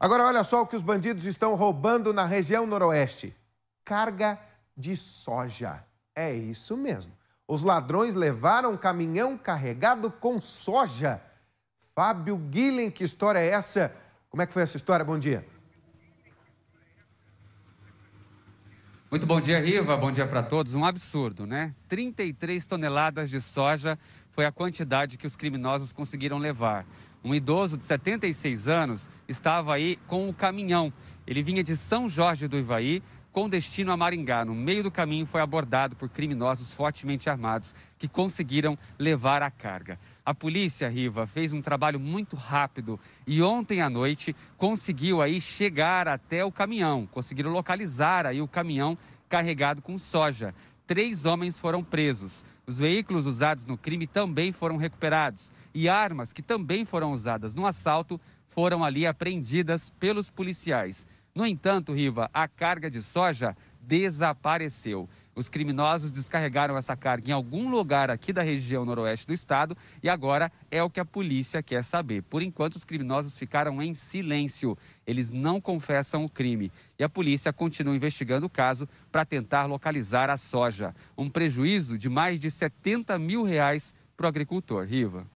Agora, olha só o que os bandidos estão roubando na região noroeste: carga de soja. É isso mesmo. Os ladrões levaram um caminhão carregado com soja. Fábio Guilherme, que história é essa? Como é que foi essa história? Bom dia. Muito bom dia, Riva. Bom dia para todos. Um absurdo, né? 33 toneladas de soja foi a quantidade que os criminosos conseguiram levar. Um idoso de 76 anos estava aí com o caminhão. Ele vinha de São Jorge do Ivaí com destino a Maringá, no meio do caminho, foi abordado por criminosos fortemente armados que conseguiram levar a carga. A polícia, Riva, fez um trabalho muito rápido e ontem à noite conseguiu aí chegar até o caminhão, conseguiram localizar aí o caminhão carregado com soja. Três homens foram presos. Os veículos usados no crime também foram recuperados e armas que também foram usadas no assalto foram ali apreendidas pelos policiais. No entanto, Riva, a carga de soja desapareceu. Os criminosos descarregaram essa carga em algum lugar aqui da região noroeste do estado e agora é o que a polícia quer saber. Por enquanto, os criminosos ficaram em silêncio. Eles não confessam o crime. E a polícia continua investigando o caso para tentar localizar a soja. Um prejuízo de mais de 70 mil reais para o agricultor. Riva.